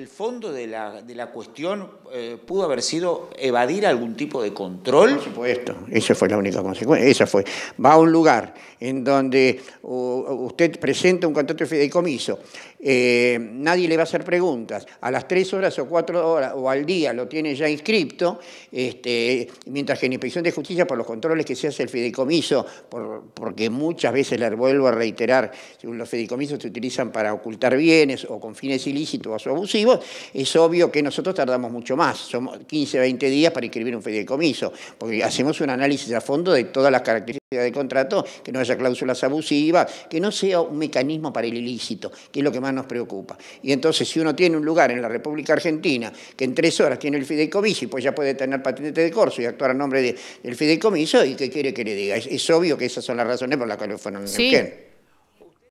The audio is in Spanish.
el fondo de la, cuestión eh, pudo haber sido evadir algún tipo de control? Por supuesto, esa fue la única consecuencia. Esa fue. Va a un lugar en donde usted presenta un contrato de fideicomiso, eh, nadie le va a hacer preguntas, a las tres horas o cuatro horas o al día lo tiene ya inscripto, este, mientras que en Inspección de Justicia, por los controles que se hace el fideicomiso, porque muchas veces, les vuelvo a reiterar, los fideicomisos se utilizan para ocultar bienes o con fines ilícitos o abusivos, es obvio que nosotros tardamos mucho más, somos 15, 20 días para inscribir un fideicomiso, porque hacemos un análisis a fondo de todas las características del contrato, que no haya cláusulas abusivas, que no sea un mecanismo para el ilícito, que es lo que más nos preocupa. Y entonces, si uno tiene un lugar en la República Argentina que en tres horas tiene el fideicomiso y pues ya puede tener patente de corso y actuar a nombre del fideicomiso, ¿y qué quiere que le diga? Es, obvio que esas son las razones por las cuales fueron en